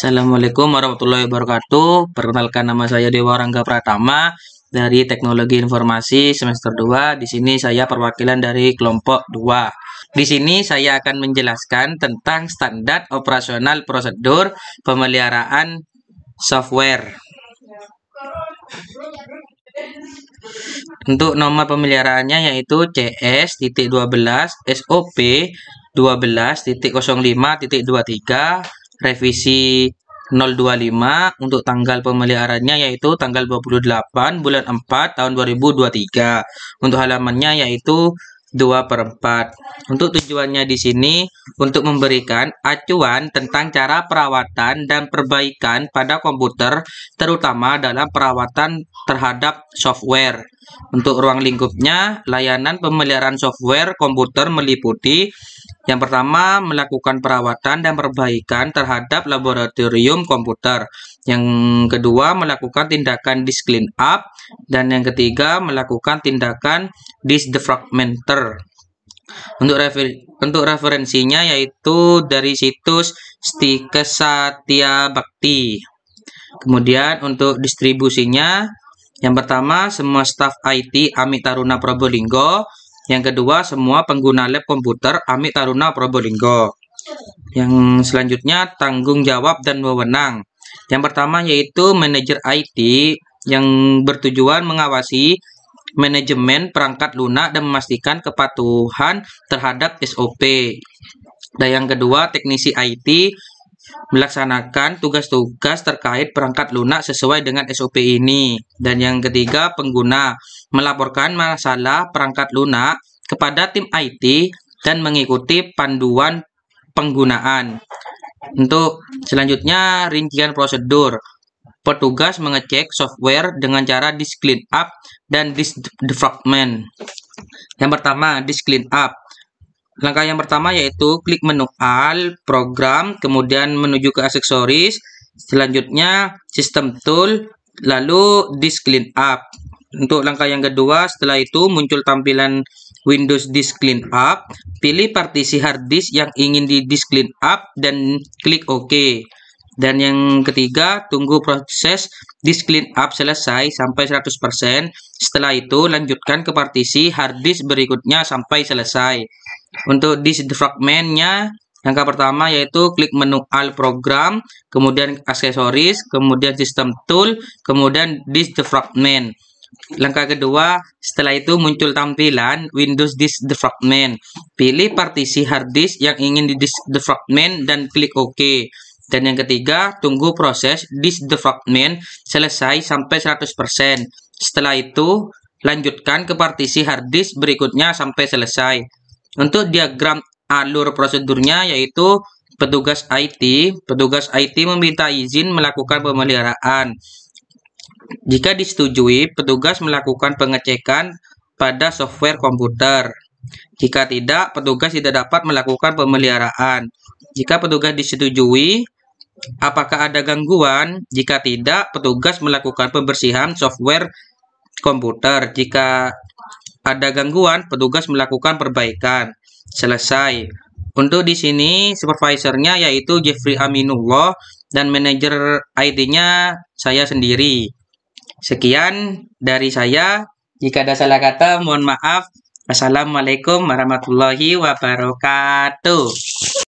Assalamualaikum warahmatullahi wabarakatuh. Perkenalkan nama saya Dewa Rangga Pratama dari Teknologi Informasi semester 2. Di sini saya perwakilan dari kelompok 2. Di sini saya akan menjelaskan tentang standar operasional prosedur pemeliharaan software. Untuk nomor pemeliharaannya yaitu CS.12 SOP 12.05.23 revisi 025 untuk tanggal pemeliharannya yaitu tanggal 28 bulan 4 tahun 2023. Untuk halamannya yaitu 2 per 4. Untuk tujuannya di sini untuk memberikan acuan tentang cara perawatan dan perbaikan pada komputer terutama dalam perawatan terhadap software. Untuk ruang lingkupnya, layanan pemeliharaan software komputer meliputi yang pertama melakukan perawatan dan perbaikan terhadap laboratorium komputer, yang kedua melakukan tindakan disk clean up, dan yang ketiga melakukan tindakan disk defragmenter. Untuk refer untuk referensinya yaitu dari situs Stikesatya Bakti. Kemudian untuk distribusinya yang pertama, semua staf IT Amit Taruna Probolinggo. Yang kedua, semua pengguna lab komputer Amit Taruna Probolinggo. Yang selanjutnya, tanggung jawab dan wewenang. Yang pertama yaitu manajer IT yang bertujuan mengawasi manajemen perangkat lunak dan memastikan kepatuhan terhadap SOP. Dan yang kedua, teknisi IT melaksanakan tugas-tugas terkait perangkat lunak sesuai dengan SOP ini. Dan yang ketiga, pengguna melaporkan masalah perangkat lunak kepada tim IT dan mengikuti panduan penggunaan. Untuk selanjutnya, rincian prosedur. Petugas mengecek software dengan cara disk clean up dan disk defragment. Yang pertama, disk clean up Langkah yang pertama yaitu klik menu All, Program, kemudian menuju ke aksesoris, selanjutnya System Tool, lalu Disk Clean Up. Untuk langkah yang kedua, setelah itu muncul tampilan Windows Disk Clean Up, pilih partisi hard disk yang ingin di disk clean up dan klik OK. Dan yang ketiga, tunggu proses disk clean up selesai sampai 100%. Setelah itu, lanjutkan ke partisi hard disk berikutnya sampai selesai. Untuk disk defragmentnya langkah pertama yaitu klik menu All Program, kemudian Aksesoris, kemudian System Tool, kemudian disk Defragment. Langkah kedua, setelah itu muncul tampilan Windows Disk Defragment. Pilih partisi hard disk yang ingin di disk defragment dan klik OK. Dan yang ketiga, tunggu proses disdevelopment selesai sampai 100%. Setelah itu, lanjutkan ke partisi hard disk berikutnya sampai selesai. Untuk diagram alur prosedurnya yaitu petugas IT, petugas IT meminta izin melakukan pemeliharaan. Jika disetujui, petugas melakukan pengecekan pada software komputer. Jika tidak, petugas tidak dapat melakukan pemeliharaan. Jika petugas disetujui, Apakah ada gangguan? Jika tidak, petugas melakukan pembersihan software komputer. Jika ada gangguan, petugas melakukan perbaikan. Selesai. Untuk di sini, supervisornya yaitu Jeffrey Aminullah dan manajer IT-nya saya sendiri. Sekian dari saya. Jika ada salah kata, mohon maaf. Assalamualaikum warahmatullahi wabarakatuh.